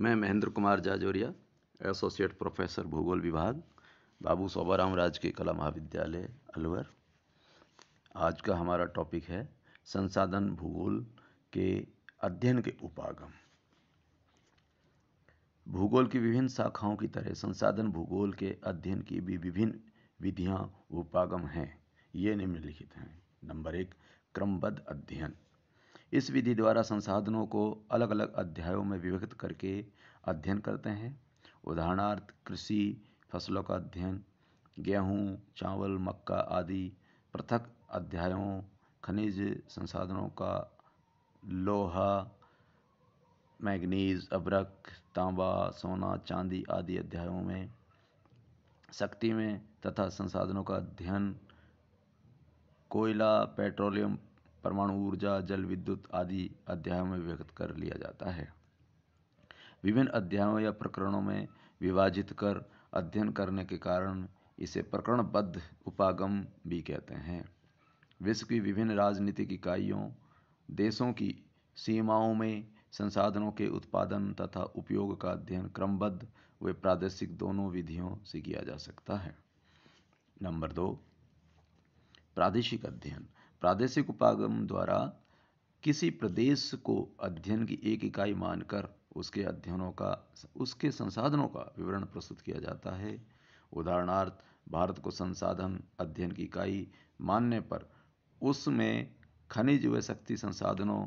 मैं Mahendra Kumar Jajoria associate professor भूगोल विभाग बाबू सोबाराम राजकीय कला महाविद्यालय अलवर आज का हमारा टॉपिक है संसाधन भूगोल के अध्ययन के उपागम भूगोल की विभिन्न शाखाओं की तरह संसाधन भूगोल के अध्ययन की भी विभिन्न विधियां उपागम हैं ये निम्नलिखित हैं नंबर एक क्रमबद्ध अध्ययन इस विधि द्वारा संसाधनों को अलग अलग अध्यायों में विभक्त करके अध्ययन करते हैं उदाहरणार्थ कृषि फसलों का अध्ययन गेहूँ चावल मक्का आदि पृथक अध्यायों खनिज संसाधनों का लोहा मैग्नीज अब्रक तांबा सोना चांदी आदि अध्यायों में शक्ति में तथा संसाधनों का अध्ययन कोयला पेट्रोलियम परमाणु ऊर्जा जल विद्युत आदि अध्यायों में व्यक्त कर लिया जाता है विभिन्न अध्यायों या प्रकरणों में विभाजित कर अध्ययन करने के कारण इसे प्रकरणबद्ध उपागम भी कहते हैं विश्व की विभिन्न राजनीतिक इकाइयों देशों की सीमाओं में संसाधनों के उत्पादन तथा उपयोग का अध्ययन क्रमबद्ध व प्रादेशिक दोनों विधियों से किया जा सकता है नंबर दो प्रादेशिक अध्ययन प्रादेशिक उपागम द्वारा किसी प्रदेश को अध्ययन की एक इकाई मानकर उसके अध्ययनों का उसके संसाधनों का विवरण प्रस्तुत किया जाता है उदाहरणार्थ भारत को संसाधन अध्ययन की इकाई मानने पर उसमें खनिज व शक्ति संसाधनों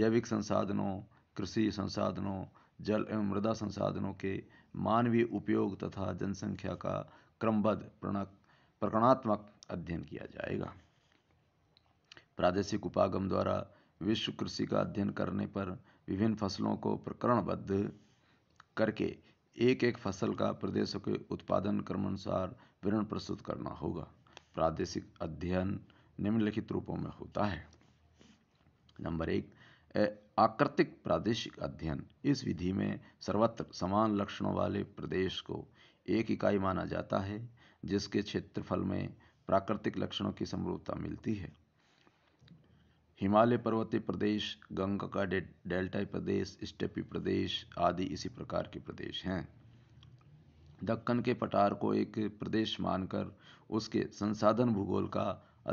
जैविक संसाधनों कृषि संसाधनों जल एवं मृदा संसाधनों के मानवीय उपयोग तथा जनसंख्या का क्रमबद्ध प्रकरणात्मक अध्ययन किया जाएगा प्रादेशिक उपागम द्वारा विश्व कृषि का अध्ययन करने पर विभिन्न फसलों को प्रकरणबद्ध करके एक एक फसल का प्रदेशों के उत्पादन क्रमानुसार विवरण प्रस्तुत करना होगा प्रादेशिक अध्ययन निम्नलिखित रूपों में होता है नंबर एक आकृतिक प्रादेशिक अध्ययन इस विधि में सर्वत्र समान लक्षणों वाले प्रदेश को एक इकाई माना जाता है जिसके क्षेत्रफल में प्राकृतिक लक्षणों की समरूपता मिलती है हिमालय पर्वतीय प्रदेश गंगा का डे, डेल्टाई प्रदेश स्टेपी प्रदेश आदि इसी प्रकार के प्रदेश हैं दक्कन के पठार को एक प्रदेश मानकर उसके संसाधन भूगोल का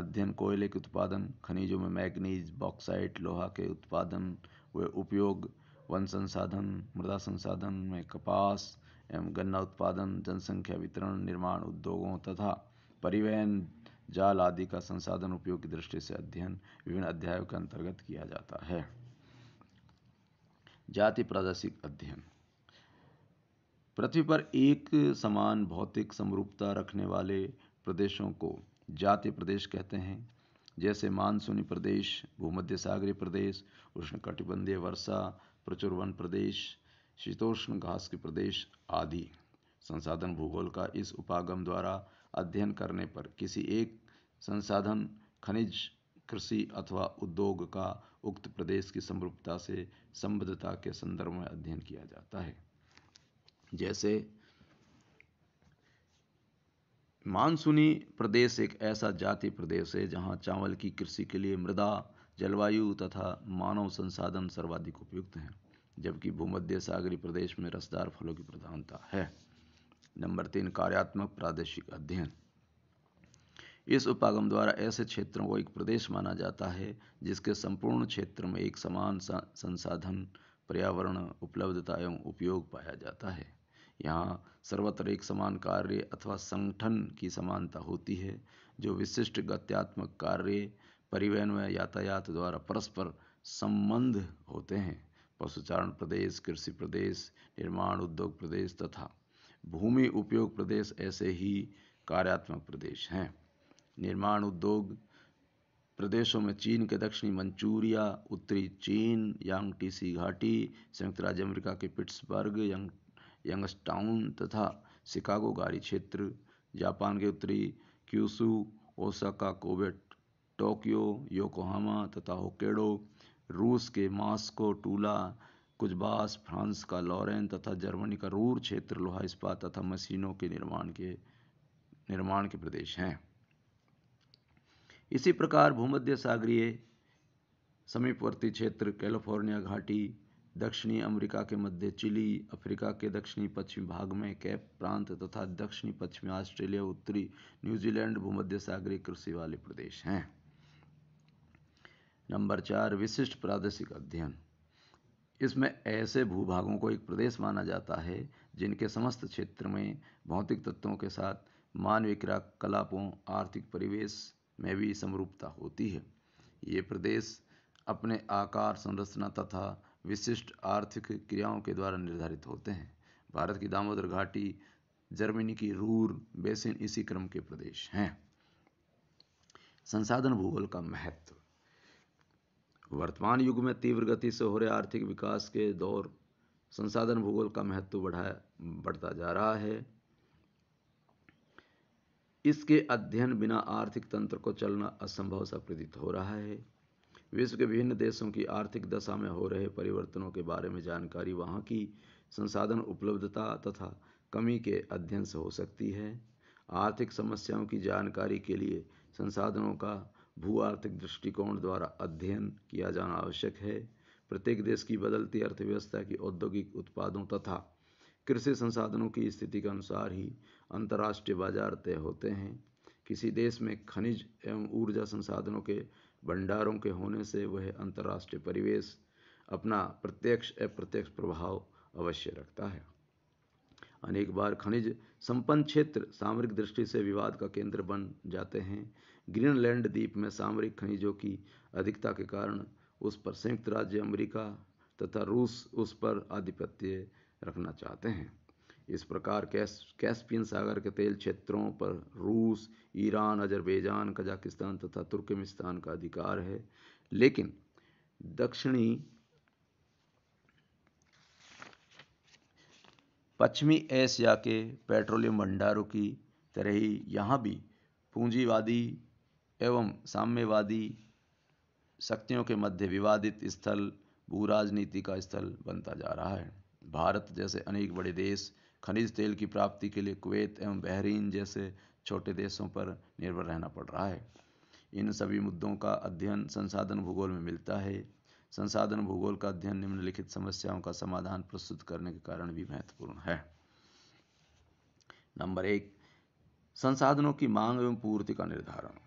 अध्ययन कोयले के उत्पादन खनिजों में मैग्नीज बॉक्साइट लोहा के उत्पादन व उपयोग वन संसाधन मृदा संसाधन में कपास एवं गन्ना उत्पादन जनसंख्या वितरण निर्माण उद्योगों तथा परिवहन जाल आदि का संसाधन उपयोग की दृष्टि से अध्ययन विभिन्न अध्यायों के अंतर्गत किया जाता है जाति प्रादेशिक अध्ययन पृथ्वी पर एक समान भौतिक समरूपता रखने वाले प्रदेशों को जाति प्रदेश कहते हैं जैसे मानसूनी प्रदेश भूमध्य सागरी प्रदेश उष्णकटिबंधीय वर्षा प्रचुर वन प्रदेश शीतोष्ण घास के प्रदेश आदि संसाधन भूगोल का इस उपागम द्वारा अध्ययन करने पर किसी एक संसाधन खनिज कृषि अथवा उद्योग का उक्त प्रदेश की समरूपता से संबद्धता के संदर्भ में अध्ययन किया जाता है जैसे मानसूनी प्रदेश एक ऐसा जाति प्रदेश है जहां चावल की कृषि के लिए मृदा जलवायु तथा मानव संसाधन सर्वाधिक उपयुक्त हैं जबकि भूमध्य सागरी प्रदेश में रसदार फलों की प्रधानता है नंबर तीन कार्यात्मक प्रादेशिक अध्ययन इस उपागम द्वारा ऐसे क्षेत्रों को एक प्रदेश माना जाता है जिसके संपूर्ण क्षेत्र में एक समान संसाधन पर्यावरण उपलब्धता एवं उपयोग पाया जाता है यहाँ सर्वत्र एक समान कार्य अथवा संगठन की समानता होती है जो विशिष्ट गत्यात्मक कार्य परिवहन व यातायात द्वारा परस्पर संबंध होते हैं पशुचारण प्रदेश कृषि प्रदेश निर्माण उद्योग प्रदेश तथा भूमि उपयोग प्रदेश ऐसे ही कार्यात्मक प्रदेश हैं निर्माण उद्योग प्रदेशों में चीन के दक्षिणी मंचूरिया उत्तरी चीन यांग टीसी घाटी संयुक्त राज्य अमेरिका के पिट्सबर्ग यंग यंगस्टाउन तथा शिकागो गारी क्षेत्र जापान के उत्तरी क्यूसू ओसाका कोवेट टोक्यो योकोहामा तथा होकेडो रूस के मास्को टूला कुजबास फ्रांस का लॉरेन तथा जर्मनी का रूर क्षेत्र लोहा इस्पात तथा मशीनों के निर्माण के निर्माण के प्रदेश हैं इसी प्रकार भूमध्य सागरीय समीपवर्ती क्षेत्र कैलिफोर्निया घाटी दक्षिणी अमेरिका के मध्य चिली अफ्रीका के दक्षिणी पश्चिमी भाग में कैप प्रांत तथा दक्षिणी पश्चिमी ऑस्ट्रेलिया उत्तरी न्यूजीलैंड भूमध्य सागरीय कृषि वाले प्रदेश हैं नंबर चार विशिष्ट प्रादेशिक अध्ययन इसमें ऐसे भूभागों को एक प्रदेश माना जाता है जिनके समस्त क्षेत्र में भौतिक तत्वों के साथ मानवीय क्रियाकलापों आर्थिक परिवेश में भी समरूपता होती है ये प्रदेश अपने आकार संरचना तथा विशिष्ट आर्थिक क्रियाओं के द्वारा निर्धारित होते हैं भारत की दामोदर घाटी जर्मनी की रूर बेसिन इसी क्रम के प्रदेश हैं संसाधन भूगोल का महत्व वर्तमान युग में तीव्र गति से हो रहे आर्थिक विकास के दौर संसाधन भूगोल का महत्व बढ़ाया बढ़ता जा रहा है इसके अध्ययन बिना आर्थिक तंत्र को चलना असंभव सा प्रतीत हो रहा है विश्व के विभिन्न देशों की आर्थिक दशा में हो रहे परिवर्तनों के बारे में जानकारी वहाँ की संसाधन उपलब्धता तथा कमी के अध्ययन से हो सकती है आर्थिक समस्याओं की जानकारी के लिए संसाधनों का भू आर्थिक दृष्टिकोण द्वारा अध्ययन किया जाना आवश्यक है प्रत्येक देश की बदलती अर्थव्यवस्था की औद्योगिक उत्पादों तथा कृषि संसाधनों की स्थिति के अनुसार ही अंतर्राष्ट्रीय बाजार तय होते हैं किसी देश में खनिज एवं ऊर्जा संसाधनों के भंडारों के होने से वह अंतर्राष्ट्रीय परिवेश अपना प्रत्यक्ष अप्रत्यक्ष प्रभाव अवश्य रखता है अनेक बार खनिज संपन्न क्षेत्र सामरिक दृष्टि से विवाद का केंद्र बन जाते हैं ग्रीनलैंड द्वीप में सामरिक खनिजों की अधिकता के कारण उस पर संयुक्त राज्य अमेरिका तथा रूस उस पर आधिपत्य रखना चाहते हैं इस प्रकार कैस कैस्पियन सागर के तेल क्षेत्रों पर रूस ईरान अजरबैजान कजाकिस्तान तथा तुर्कमिस्तान का अधिकार है लेकिन दक्षिणी पश्चिमी एशिया के पेट्रोलियम भंडारों की तरह ही यहाँ भी पूंजीवादी एवं साम्यवादी शक्तियों के मध्य विवादित स्थल भू राजनीति का स्थल बनता जा रहा है भारत जैसे अनेक बड़े देश खनिज तेल की प्राप्ति के लिए कुवैत एवं बहरीन जैसे छोटे देशों पर निर्भर रहना पड़ रहा है इन सभी मुद्दों का अध्ययन संसाधन भूगोल में मिलता है संसाधन भूगोल का अध्ययन निम्नलिखित समस्याओं का समाधान प्रस्तुत करने के कारण भी महत्वपूर्ण है नंबर एक संसाधनों की मांग एवं पूर्ति का निर्धारण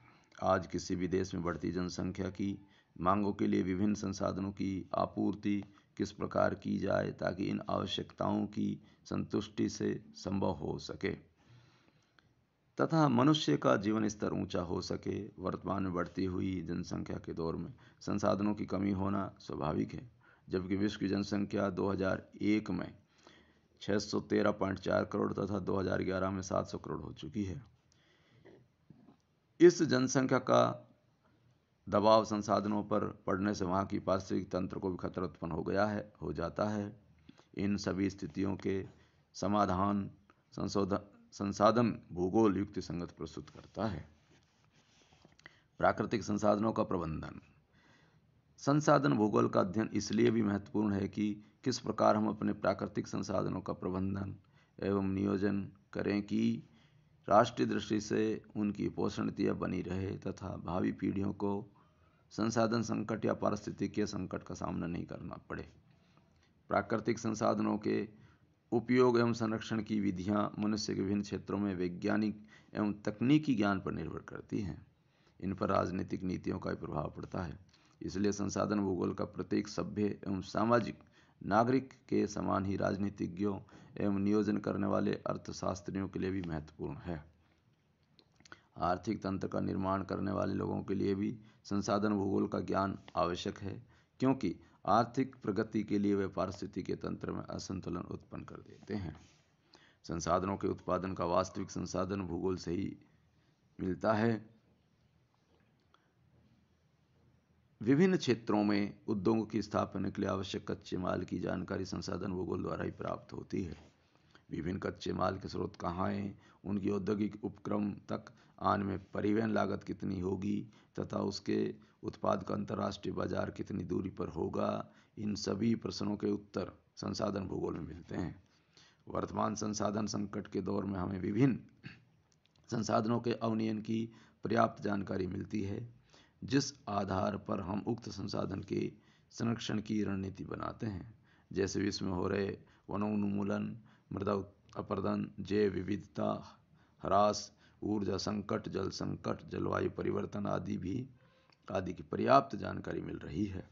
आज किसी भी देश में बढ़ती जनसंख्या की मांगों के लिए विभिन्न संसाधनों की आपूर्ति किस प्रकार की जाए ताकि इन आवश्यकताओं की संतुष्टि से संभव हो सके तथा मनुष्य का जीवन स्तर ऊंचा हो सके वर्तमान में बढ़ती हुई जनसंख्या के दौर में संसाधनों की कमी होना स्वाभाविक है जबकि विश्व की जनसंख्या 2001 में 613.4 करोड़ तथा 2011 में 700 करोड़ हो चुकी है इस जनसंख्या का दबाव संसाधनों पर पड़ने से वहाँ की पारिस्थितिक तंत्र को भी खतरा उत्पन्न हो गया है हो जाता है इन सभी स्थितियों के समाधान संशोधन संसाधन भूगोल युक्ति संगत प्रस्तुत करता है प्राकृतिक संसाधनों का प्रबंधन संसाधन भूगोल का अध्ययन इसलिए भी महत्वपूर्ण है कि किस प्रकार हम अपने प्राकृतिक संसाधनों का प्रबंधन एवं नियोजन करें कि राष्ट्रीय दृष्टि से उनकी पोषणतिया बनी रहे तथा भावी पीढ़ियों को संसाधन संकट या पारिस्थितिकीय संकट का सामना नहीं करना पड़े प्राकृतिक संसाधनों के उपयोग एवं संरक्षण की विधियाँ मनुष्य के विभिन्न क्षेत्रों में वैज्ञानिक एवं तकनीकी ज्ञान पर निर्भर करती हैं इन पर राजनीतिक नीतियों का भी प्रभाव पड़ता है इसलिए संसाधन भूगोल का प्रत्येक सभ्य एवं सामाजिक नागरिक के समान ही राजनीतिज्ञों एवं नियोजन करने वाले अर्थशास्त्रियों के लिए भी महत्वपूर्ण है आर्थिक तंत्र का निर्माण करने वाले लोगों के लिए भी संसाधन भूगोल का ज्ञान आवश्यक है क्योंकि आर्थिक प्रगति के लिए वे के तंत्र में असंतुलन उत्पन्न कर देते हैं संसाधनों के उत्पादन का वास्तविक संसाधन भूगोल से ही मिलता है विभिन्न क्षेत्रों में उद्योगों की स्थापना के लिए आवश्यक कच्चे माल की जानकारी संसाधन भूगोल द्वारा ही प्राप्त होती है विभिन्न कच्चे माल के स्रोत कहाँ हैं उनकी औद्योगिक उपक्रम तक आने में परिवहन लागत कितनी होगी तथा उसके उत्पाद का अंतर्राष्ट्रीय बाजार कितनी दूरी पर होगा इन सभी प्रश्नों के उत्तर संसाधन भूगोल में मिलते हैं वर्तमान संसाधन संकट के दौर में हमें विभिन्न संसाधनों के अवनियन की पर्याप्त जानकारी मिलती है जिस आधार पर हम उक्त संसाधन के संरक्षण की रणनीति बनाते हैं जैसे विश्व में हो रहे वनोन्मूलन मृदा अपरदन जैव विविधता ह्रास ऊर्जा संकट जल संकट जलवायु परिवर्तन आदि भी आदि की पर्याप्त जानकारी मिल रही है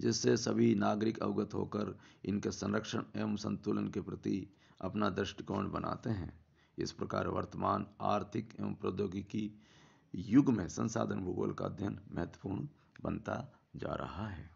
जिससे सभी नागरिक अवगत होकर इनके संरक्षण एवं संतुलन के प्रति अपना दृष्टिकोण बनाते हैं इस प्रकार वर्तमान आर्थिक एवं प्रौद्योगिकी युग में संसाधन भूगोल का अध्ययन महत्वपूर्ण बनता जा रहा है